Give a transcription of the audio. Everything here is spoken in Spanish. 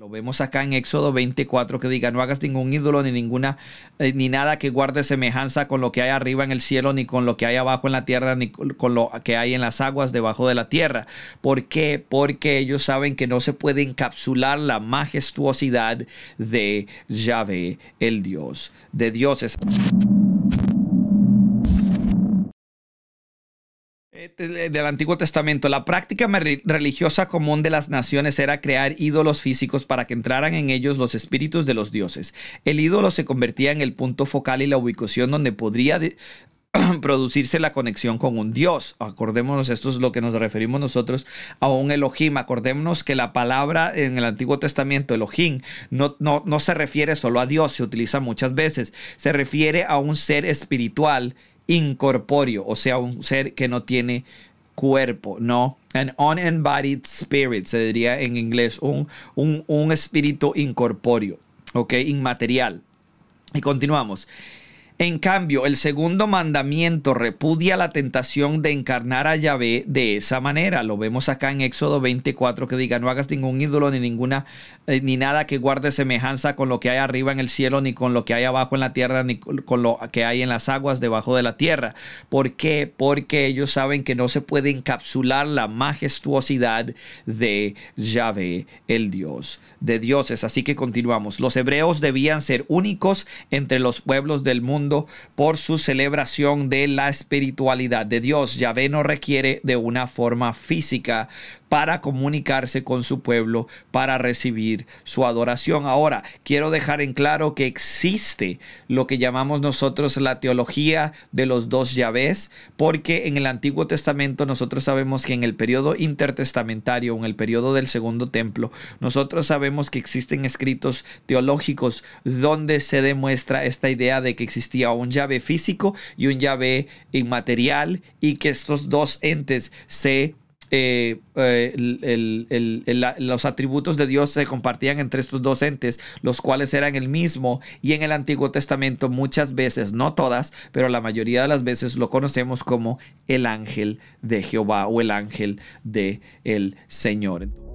Lo vemos acá en Éxodo 24 que diga, no hagas ningún ídolo ni ninguna eh, ni nada que guarde semejanza con lo que hay arriba en el cielo ni con lo que hay abajo en la tierra ni con lo que hay en las aguas debajo de la tierra. ¿Por qué? Porque ellos saben que no se puede encapsular la majestuosidad de Yahvé, el Dios de dioses. Eh, del Antiguo Testamento, la práctica religiosa común de las naciones era crear ídolos físicos para que entraran en ellos los espíritus de los dioses. El ídolo se convertía en el punto focal y la ubicación donde podría producirse la conexión con un Dios. Acordémonos, esto es lo que nos referimos nosotros a un Elohim. Acordémonos que la palabra en el Antiguo Testamento, Elohim, no, no, se refiere solo a Dios, se utiliza muchas veces. Se refiere a un ser espiritual incorpóreo, o sea, un ser que no tiene cuerpo, ¿no? An unembodied spirit, se diría en inglés, un, un, un espíritu incorpóreo, ¿ok? Inmaterial. Y continuamos. En cambio, el segundo mandamiento repudia la tentación de encarnar a Yahvé de esa manera. Lo vemos acá en Éxodo 24 que diga, no hagas ningún ídolo ni ninguna eh, ni nada que guarde semejanza con lo que hay arriba en el cielo ni con lo que hay abajo en la tierra ni con lo que hay en las aguas debajo de la tierra. ¿Por qué? Porque ellos saben que no se puede encapsular la majestuosidad de Yahvé, el Dios de dioses. Así que continuamos. Los hebreos debían ser únicos entre los pueblos del mundo por su celebración de la espiritualidad de Dios. Yahvé no requiere de una forma física para comunicarse con su pueblo, para recibir su adoración. Ahora, quiero dejar en claro que existe lo que llamamos nosotros la teología de los dos llaves, porque en el Antiguo Testamento nosotros sabemos que en el periodo intertestamentario, en el periodo del Segundo Templo, nosotros sabemos que existen escritos teológicos donde se demuestra esta idea de que existía un llave físico y un llave inmaterial y que estos dos entes se eh, eh, los atributos de Dios se compartían entre estos dos entes, los cuales eran el mismo, y en el Antiguo Testamento muchas veces, no todas, pero la mayoría de las veces lo conocemos como el ángel de Jehová o el ángel del el Señor.